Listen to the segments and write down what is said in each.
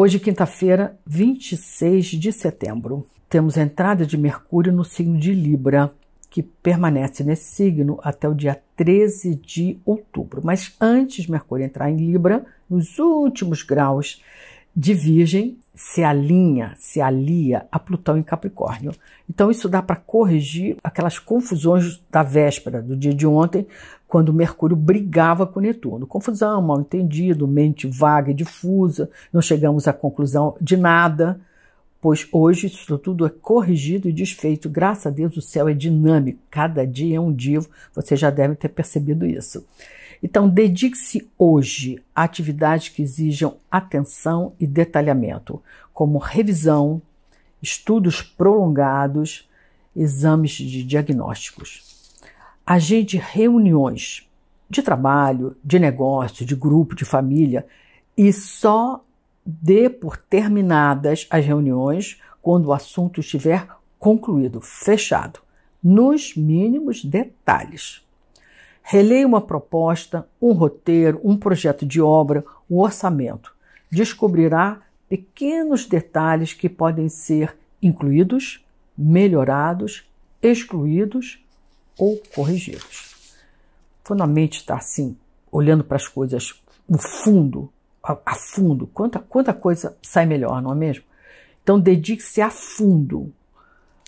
Hoje, quinta-feira, 26 de setembro, temos a entrada de Mercúrio no signo de Libra, que permanece nesse signo até o dia 13 de outubro. Mas antes Mercúrio entrar em Libra, nos últimos graus de Virgem, se alinha, se alia a Plutão em Capricórnio. Então, isso dá para corrigir aquelas confusões da véspera, do dia de ontem, quando Mercúrio brigava com Netuno. Confusão, mal entendido, mente vaga e difusa, não chegamos à conclusão de nada, pois hoje isso tudo é corrigido e desfeito. Graças a Deus, o céu é dinâmico, cada dia é um dia, você já deve ter percebido isso. Então, dedique-se hoje a atividades que exijam atenção e detalhamento, como revisão, estudos prolongados, exames de diagnósticos. Agende reuniões de trabalho, de negócio, de grupo, de família e só dê por terminadas as reuniões quando o assunto estiver concluído, fechado, nos mínimos detalhes. Releia uma proposta, um roteiro, um projeto de obra, um orçamento. Descobrirá pequenos detalhes que podem ser incluídos, melhorados, excluídos ou corrigidos. Quando a mente está assim, olhando para as coisas no fundo, a, a fundo, quanta, quanta coisa sai melhor, não é mesmo? Então dedique-se a fundo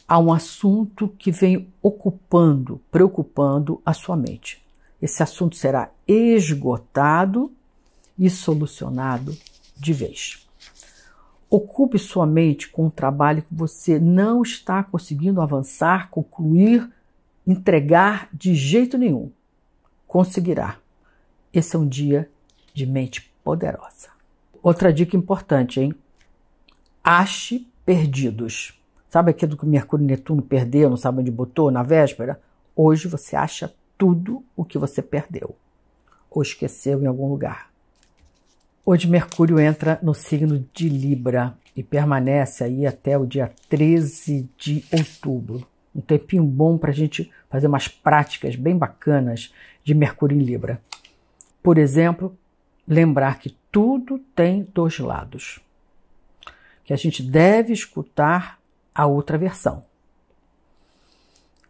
a um assunto que vem ocupando, preocupando a sua mente. Esse assunto será esgotado e solucionado de vez. Ocupe sua mente com um trabalho que você não está conseguindo avançar, concluir, entregar de jeito nenhum. Conseguirá. Esse é um dia de mente poderosa. Outra dica importante, hein? Ache perdidos. Sabe aquilo que Mercúrio e Netuno perderam, não sabe onde botou na véspera? Hoje você acha tudo o que você perdeu ou esqueceu em algum lugar. Hoje Mercúrio entra no signo de Libra e permanece aí até o dia 13 de outubro. Um tempinho bom para a gente fazer umas práticas bem bacanas de Mercúrio em Libra. Por exemplo, lembrar que tudo tem dois lados, que a gente deve escutar a outra versão.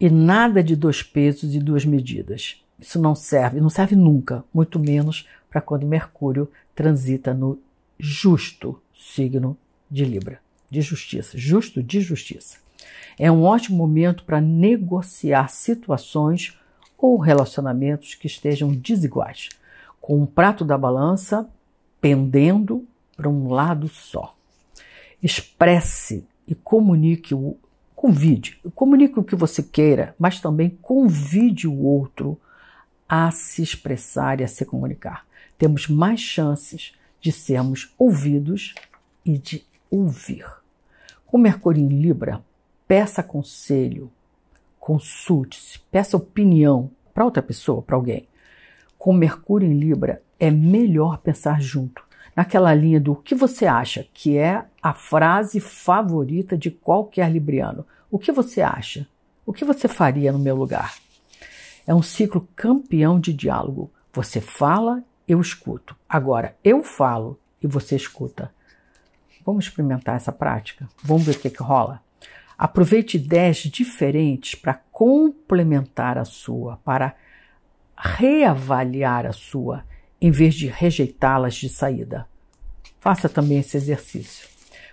E nada de dois pesos e duas medidas. Isso não serve, não serve nunca, muito menos para quando Mercúrio transita no justo signo de Libra, de justiça, justo de justiça. É um ótimo momento para negociar situações ou relacionamentos que estejam desiguais, com um prato da balança pendendo para um lado só. Expresse e comunique o Convide, comunique o que você queira, mas também convide o outro a se expressar e a se comunicar. Temos mais chances de sermos ouvidos e de ouvir. Com Mercúrio em Libra, peça conselho, consulte-se, peça opinião para outra pessoa, para alguém. Com Mercúrio em Libra, é melhor pensar junto naquela linha do o que você acha, que é a frase favorita de qualquer libriano. O que você acha? O que você faria no meu lugar? É um ciclo campeão de diálogo. Você fala, eu escuto. Agora eu falo e você escuta. Vamos experimentar essa prática? Vamos ver o que, que rola? Aproveite ideias diferentes para complementar a sua, para reavaliar a sua, em vez de rejeitá-las de saída. Faça também esse exercício.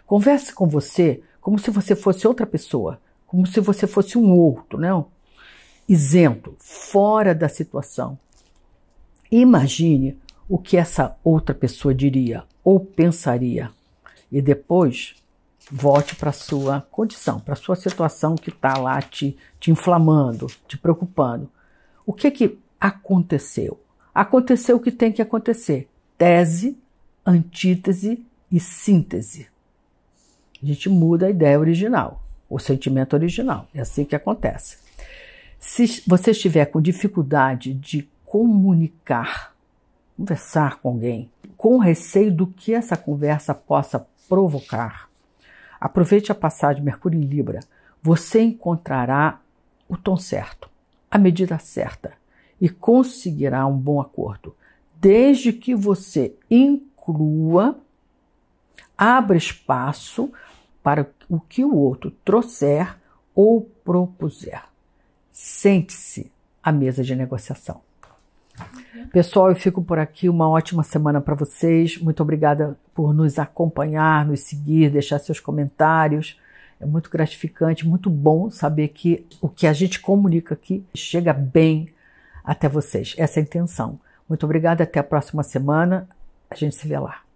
Converse com você como se você fosse outra pessoa, como se você fosse um outro, não? Né? Isento, fora da situação. Imagine o que essa outra pessoa diria ou pensaria e depois volte para a sua condição, para a sua situação que está lá te, te inflamando, te preocupando. O que que aconteceu? Aconteceu o que tem que acontecer. Tese antítese e síntese. A gente muda a ideia original, o sentimento original. É assim que acontece. Se você estiver com dificuldade de comunicar, conversar com alguém, com receio do que essa conversa possa provocar, aproveite a passagem Mercúrio em Libra. Você encontrará o tom certo, a medida certa e conseguirá um bom acordo, desde que você, inclusive, crua, abra espaço para o que o outro trouxer ou propuser. Sente-se à mesa de negociação. Pessoal, eu fico por aqui. Uma ótima semana para vocês. Muito obrigada por nos acompanhar, nos seguir, deixar seus comentários. É muito gratificante, muito bom saber que o que a gente comunica aqui chega bem até vocês. Essa é a intenção. Muito obrigada. Até a próxima semana. A gente se vê lá.